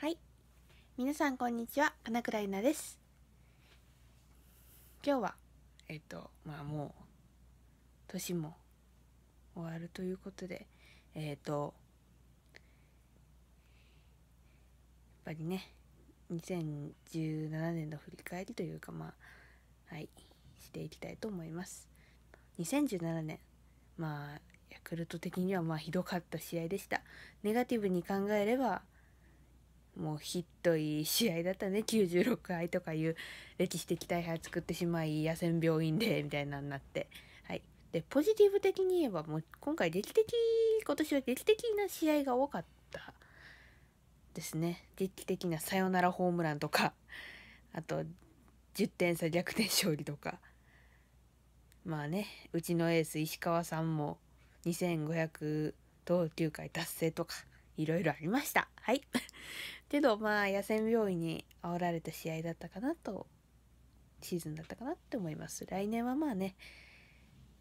はい皆さんこんにちは金倉です今日はえっとまあもう年も終わるということでえっとやっぱりね2017年の振り返りというかまあはいしていきたいと思います2017年まあヤクルト的にはまあひどかった試合でしたネガティブに考えればもうひっどい試合だったね96回とかいう歴史的大敗作ってしまい野戦病院でみたいなになって。はい、でポジティブ的に言えばもう今回劇的今年は劇的な試合が多かったですね劇的なサヨナラホームランとかあと10点差逆転勝利とかまあねうちのエース石川さんも2500投球回達成とかいろいろありましたはい。けどまあ野戦病院に煽られた試合だったかなとシーズンだったかなって思います来年はまあね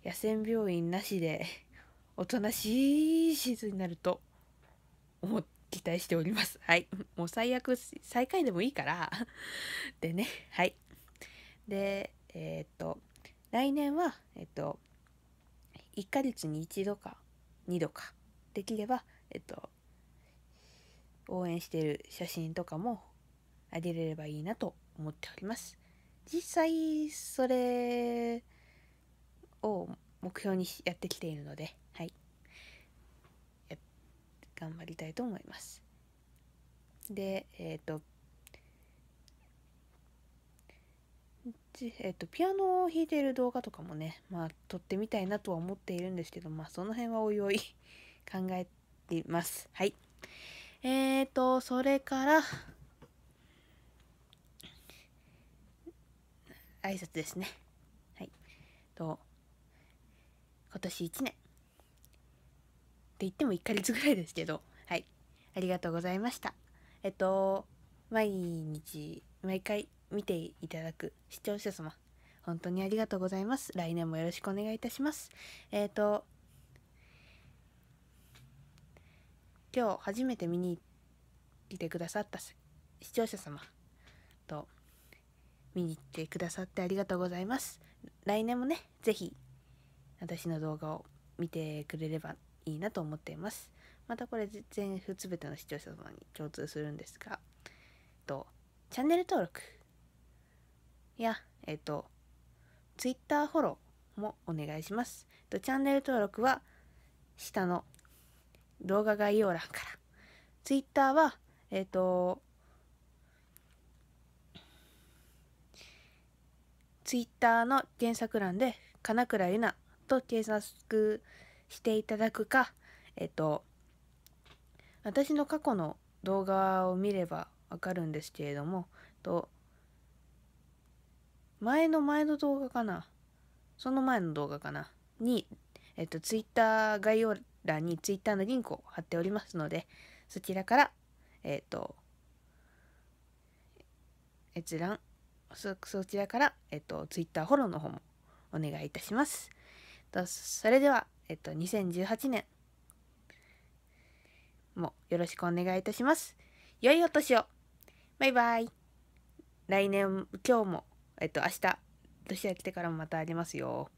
野戦病院なしでおとなしいシーズンになると思期待しておりますはいもう最悪最下位でもいいから でねはいでえー、っと来年はえっと1ヶ月に1度か2度かできればえっと応援してる写真とかもあげれればいいなと思っております。実際それを目標にやってきているので、はい。頑張りたいと思います。で、えっ、ー、と、えっ、と、ピアノを弾いている動画とかもね、まあ、撮ってみたいなとは思っているんですけど、まあ、その辺はおいおい 考えています。はい。えーと、それから、挨拶ですね。はい。と、今年1年。って言っても1ヶ月ぐらいですけど、はい。ありがとうございました。えっと、毎日、毎回見ていただく視聴者様、本当にありがとうございます。来年もよろしくお願いいたします。えっと、今日初めて見に来てくださった視聴者様と見に行ってくださってありがとうございます来年もね是非私の動画を見てくれればいいなと思っていますまたこれ全部全ての視聴者様に共通するんですがとチャンネル登録やえっと Twitter フォローもお願いしますとチャンネル登録は下の動画概要欄から。Twitter は、えっ、ー、と、Twitter の検索欄で、金倉ゆなと検索していただくか、えっ、ー、と、私の過去の動画を見ればわかるんですけれども、と、前の前の動画かなその前の動画かなに、えっと、ツイッター概要欄にツイッターのリンクを貼っておりますので、そちらから、えっ、ー、と、閲覧、そそちらから、えっ、ー、と、ツイッターフォローの方もお願いいたします。とそれでは、えっ、ー、と、2018年もよろしくお願いいたします。良いお年をバイバイ来年、今日も、えっと、明日、年明けてからもまたありますよ。